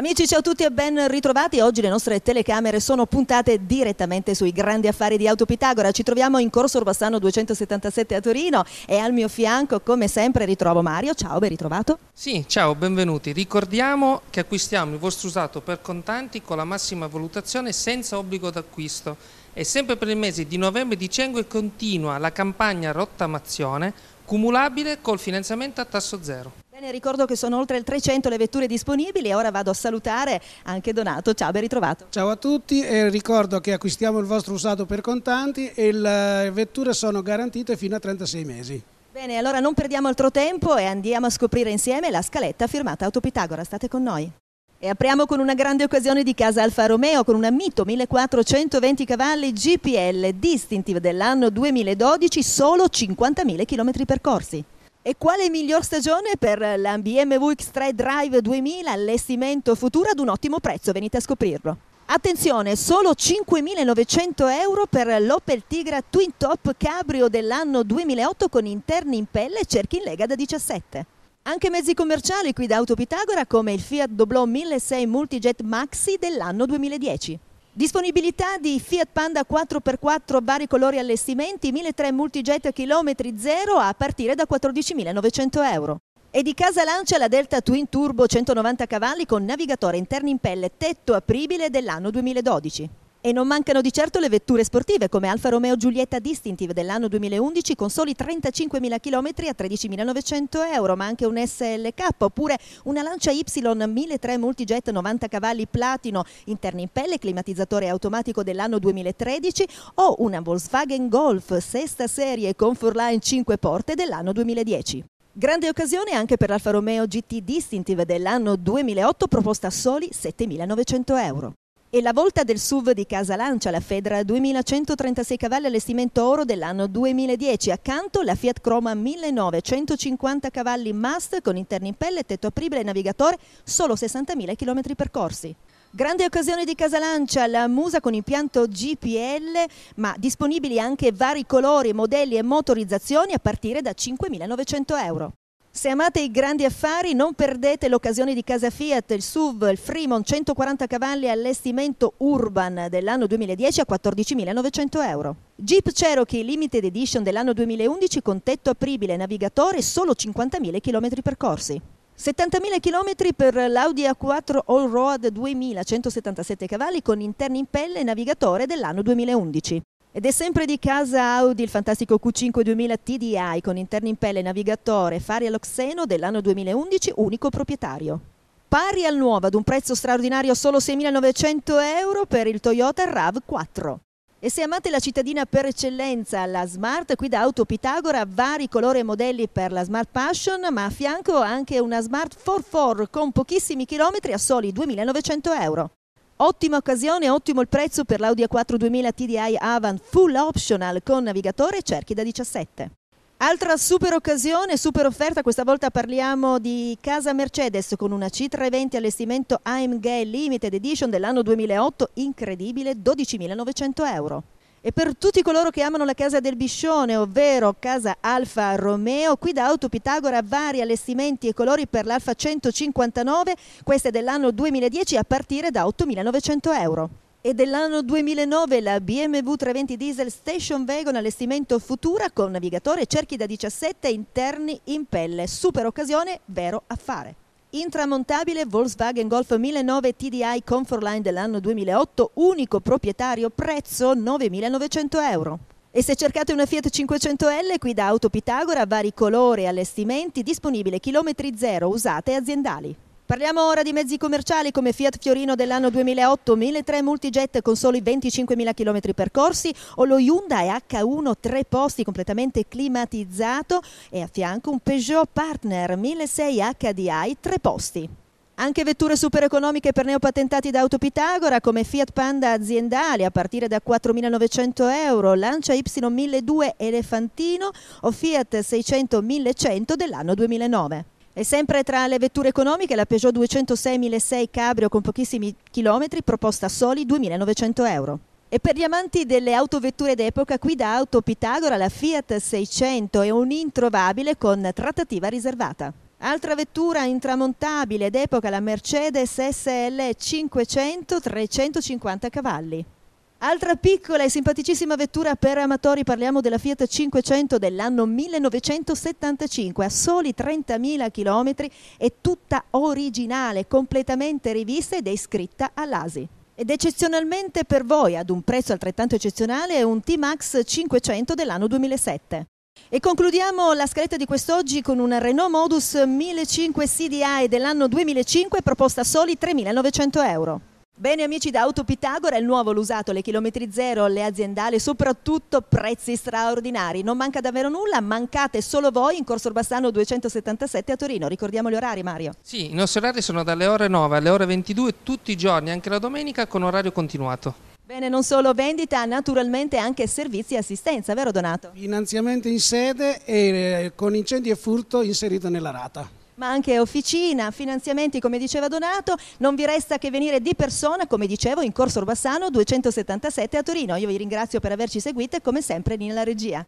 Amici, ciao a tutti e ben ritrovati. Oggi le nostre telecamere sono puntate direttamente sui grandi affari di Auto Pitagora. Ci troviamo in Corso Urbassano 277 a Torino e al mio fianco, come sempre, ritrovo Mario. Ciao, ben ritrovato. Sì, ciao, benvenuti. Ricordiamo che acquistiamo il vostro usato per contanti con la massima valutazione senza obbligo d'acquisto. E sempre per il mese di novembre e dicembre continua la campagna rottamazione cumulabile col finanziamento a tasso zero. Bene, ricordo che sono oltre il 300 le vetture disponibili e ora vado a salutare anche Donato. Ciao, ben ritrovato. Ciao a tutti e ricordo che acquistiamo il vostro usato per contanti e le vetture sono garantite fino a 36 mesi. Bene, allora non perdiamo altro tempo e andiamo a scoprire insieme la scaletta firmata Autopitagora. State con noi. E apriamo con una grande occasione di casa Alfa Romeo con una Mito 1420 cavalli GPL Distinctive dell'anno 2012, solo 50.000 km percorsi. E quale miglior stagione per la BMW X3 Drive 2000 allestimento futuro ad un ottimo prezzo? Venite a scoprirlo. Attenzione, solo 5.900 euro per l'Opel Tigra Twin Top Cabrio dell'anno 2008 con interni in pelle e cerchi in lega da 17. Anche mezzi commerciali qui da Auto Pitagora come il Fiat Doblò 1600 Multijet Maxi dell'anno 2010. Disponibilità di Fiat Panda 4x4 vari colori allestimenti, 1.300 multijet a chilometri zero a partire da 14.900 euro. E di casa Lancia la Delta Twin Turbo 190 cavalli con navigatore interno in pelle, tetto apribile dell'anno 2012. E non mancano di certo le vetture sportive come Alfa Romeo Giulietta Distintive dell'anno 2011 con soli 35.000 km a 13.900 euro, ma anche un SLK oppure una Lancia Y 1003 Multijet 90 cavalli platino interni in pelle, climatizzatore automatico dell'anno 2013 o una Volkswagen Golf sesta serie con Forline 5 porte dell'anno 2010. Grande occasione anche per l'Alfa Romeo GT Distintive dell'anno 2008 proposta a soli 7.900 euro. E la volta del SUV di Casa Lancia, la Fedra 2136 cavalli allestimento oro dell'anno 2010. Accanto la Fiat Croma 1950 cavalli Must con interni in pelle, tetto apribile e navigatore, solo 60.000 km percorsi. Grande occasione di Casa Lancia, la musa con impianto GPL, ma disponibili anche vari colori, modelli e motorizzazioni a partire da 5.900 euro. Se amate i grandi affari non perdete l'occasione di casa Fiat, il SUV, il Fremont 140 cavalli allestimento urban dell'anno 2010 a 14.900 euro. Jeep Cherokee Limited Edition dell'anno 2011 con tetto apribile, e navigatore solo 50.000 km percorsi. 70.000 km per l'Audi A4 All Road 2177 cavalli con interni in pelle e navigatore dell'anno 2011. Ed è sempre di casa Audi il fantastico Q5 2000 TDI con interni in pelle navigatore Fari all'Oxeno dell'anno 2011, unico proprietario. Pari al nuovo ad un prezzo straordinario solo 6.900 euro per il Toyota RAV4. E se amate la cittadina per eccellenza, la Smart, qui da Auto Pitagora, vari colori e modelli per la Smart Passion, ma a fianco anche una Smart 4 4 con pochissimi chilometri a soli 2.900 euro. Ottima occasione, ottimo il prezzo per l'Audi A4 2000 TDI Avant Full Optional con navigatore cerchi da 17. Altra super occasione, super offerta, questa volta parliamo di Casa Mercedes con una C320 allestimento AMG Limited Edition dell'anno 2008, incredibile, 12.900 euro. E per tutti coloro che amano la casa del Biscione, ovvero casa Alfa Romeo, qui da Auto Pitagora vari allestimenti e colori per l'Alfa 159, questa è dell'anno 2010 a partire da 8.900 euro. E dell'anno 2009 la BMW 320 Diesel Station Wagon allestimento Futura con navigatore e cerchi da 17 interni in pelle. Super occasione, vero affare. Intramontabile Volkswagen Golf 1009 TDI Comfortline dell'anno 2008, unico proprietario, prezzo 9.900 euro. E se cercate una Fiat 500L, qui da Auto Pitagora, vari colori e allestimenti, disponibile chilometri zero, usate e aziendali. Parliamo ora di mezzi commerciali come Fiat Fiorino dell'anno 2008, 1.300 multijet con soli 25.000 km percorsi o lo Hyundai H1 tre posti completamente climatizzato e a fianco un Peugeot Partner 1.600 HDI tre posti. Anche vetture super economiche per neopatentati da Auto Pitagora come Fiat Panda aziendali a partire da 4.900 euro, Lancia Y1200 Elefantino o Fiat 600-1100 dell'anno 2009. E sempre tra le vetture economiche la Peugeot 206.006 Cabrio con pochissimi chilometri proposta a soli 2.900 euro. E per gli amanti delle autovetture d'epoca qui da Auto Pitagora la Fiat 600 è un introvabile con trattativa riservata. Altra vettura intramontabile d'epoca la Mercedes SL 500 350 cavalli. Altra piccola e simpaticissima vettura per amatori, parliamo della Fiat 500 dell'anno 1975, a soli 30.000 km, è tutta originale, completamente rivista ed è iscritta all'ASI. Ed eccezionalmente per voi, ad un prezzo altrettanto eccezionale, è un T-Max 500 dell'anno 2007. E concludiamo la scaletta di quest'oggi con una Renault Modus 1500 CDI dell'anno 2005 proposta a soli 3.900 euro. Bene amici da Auto Pitagora, il nuovo l'usato, le chilometri zero, le aziendali, soprattutto prezzi straordinari. Non manca davvero nulla, mancate solo voi in Corso Orbassano 277 a Torino. Ricordiamo gli orari Mario. Sì, i nostri orari sono dalle ore 9 alle ore 22 tutti i giorni, anche la domenica con orario continuato. Bene, non solo vendita, naturalmente anche servizi e assistenza, vero Donato? Finanziamento in sede e eh, con incendi e furto inserito nella rata ma anche officina, finanziamenti come diceva Donato, non vi resta che venire di persona, come dicevo, in Corso Orbassano 277 a Torino. Io vi ringrazio per averci seguito e come sempre Nina la regia.